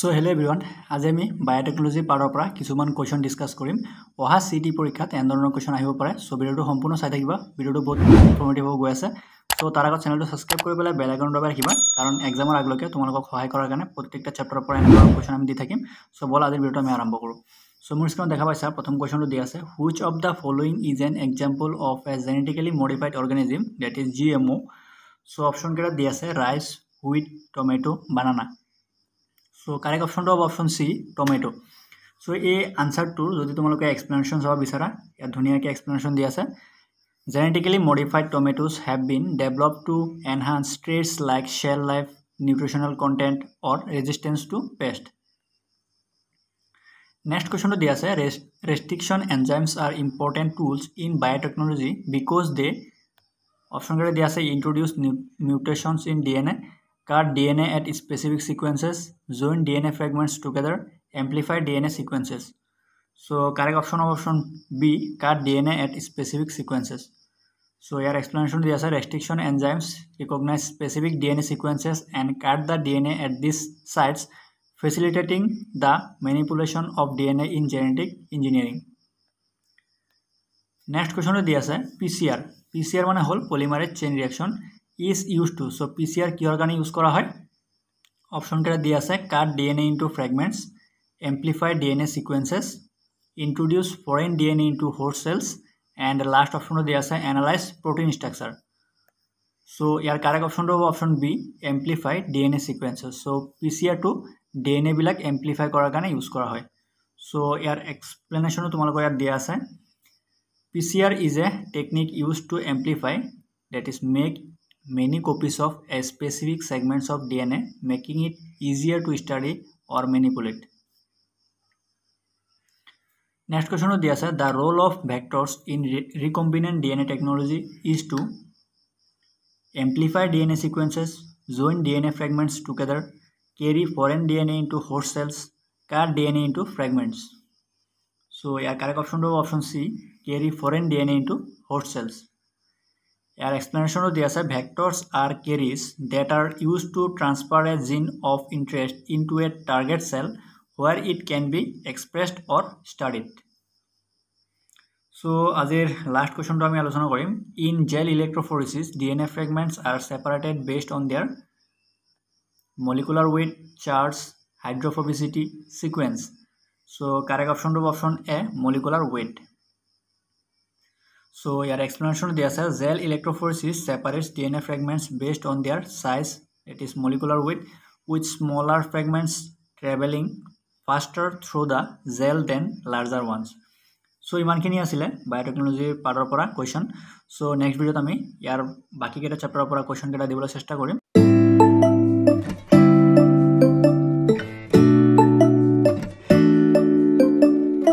So hello' everyone আজি আমি biotechnology পাৰ্টৰ পৰা কিছুমান কুৱেশ্যন ডিছকাছ কৰিম অহা চি টি পৰীক্ষাত এনেধৰণৰ কুৱেশ্যন আহিব পাৰে চ' ভিডিঅ'টো সম্পূৰ্ণ চাই থাকিবা ভিডিঅ'টো বহুত ইনফৰ্মেটিভ হৈ গৈ আছে চ' তাৰ আগত চেনেলটো ছাবস্ক্ৰাইব কৰি পেলাই বেলেগ এখন দবাই ৰাখিবা কাৰণ এক্সামৰ আগলৈকে তোমালোকক সহায় কৰাৰ কাৰণে প্ৰত্যেকটা চেপ্টাৰৰ পৰা এনেকুৱা কুৱেশ্যন আমি দি থাকিম চ' ব'ল আজিৰ ভিডিঅ'টো আমি আৰম্ভ কৰোঁ চ' মোৰ স্ক্ৰীণত দেখা পাইছা প্ৰথম কুৱেশ্যনটো দিয়া আছে which of the following is an example of a genetically modified organism that is G M O' চ' অপশ্যনকেইটা দিয়া আছে rice wheat tomato' banana so correct অপশনটো হ'ব অপশন সি টমেটো সো এই আনসারটো যদি তোমালোকে এক্সপ্লেনেশ্যন চাব বিচাৰা ইয়াত ধুনীয়াকৈ এক্সপ্লেনেশ্যন দি আছে genetically modified tomatoes have been develop to enhance traits like shelf life nutritional content or resistance to pest next কুৱেশ্যনটো দিয়া আছে restriction enzymes are important tools in biotechnology because they অপশ্যনকেইটা দিয়া আছে introduce mutations in D N A cut DNA at specific sequences, join DNA fragments together, amplify DNA sequences. So correct option of option B, cut DNA at specific sequences. So here explanation there are restriction enzymes recognize specific DNA sequences and cut the DNA at these sites, facilitating the manipulation of DNA in genetic engineering. Next কোয়েশনে দিয়ে আছে PCR PCR মানে হল পলিমারের chain reaction is use to so P C R কিহর কারণে use করা হয় অপশনকেটা দিয়ে আছে cut DNA into fragments amplify DNA sequences introduce foreign DNA into হোর্স সেলস এন্ড লাস্ট অপশনটা দিয়ে আছে এনালাইজ প্রোটিন স্ট্রাকচার সো ইয়ার কারেক্ট অপশনটা হবো option B amplify DNA sequences so P C R to DNA বিলাক এমপ্লিফাই করার কারণে ইউজ করা হয় সো ইয়ার এক্সপ্লেনেশনও তোমালোক ইয়াত দিয়ে আছে P C R is a technique use to amplify that is make many copies of specific segments of DNA making it easier to study or manipulate. Next question of the the role of vectors in re recombinant DNA technology is to amplify DNA sequences, join DNA fragments together, carry foreign DNA into host cells, cut DNA into fragments. So, yeah, correct option to option C, carry foreign DNA into host cells. ইয়াৰ এক্সপ্লেনেশ্যনো দিয়া আছে vectors are carries that are use to transfer a gene of interest into a target cell where it can be expressed or studied so' আজিৰ last কুৱেশ্যনটো আমি আলোচনা কৰিম in gel electrophoresis D N A fragments are separated based on their molecular weight charge hydrophobicity sequence so' correct অপশ্যনটো option A molecular weight So, your explanation is gel electrophoresis separates DNA fragments based on their size, it is molecular width, with smaller fragments traveling faster through the gel than larger ones. So, you can see biotechnology part of question. So, next video, I will chapter of question.